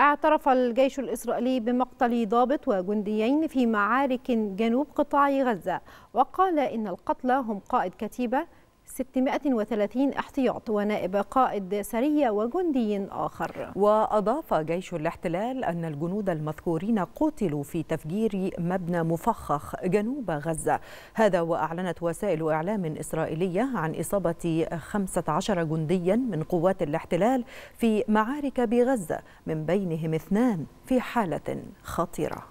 اعترف الجيش الإسرائيلي بمقتل ضابط وجنديين في معارك جنوب قطاع غزة وقال إن القتلى هم قائد كتيبة 630 احتياط ونائب قائد سرية وجندي آخر وأضاف جيش الاحتلال أن الجنود المذكورين قتلوا في تفجير مبنى مفخخ جنوب غزة هذا وأعلنت وسائل إعلام إسرائيلية عن إصابة 15 جنديا من قوات الاحتلال في معارك بغزة من بينهم اثنان في حالة خطيرة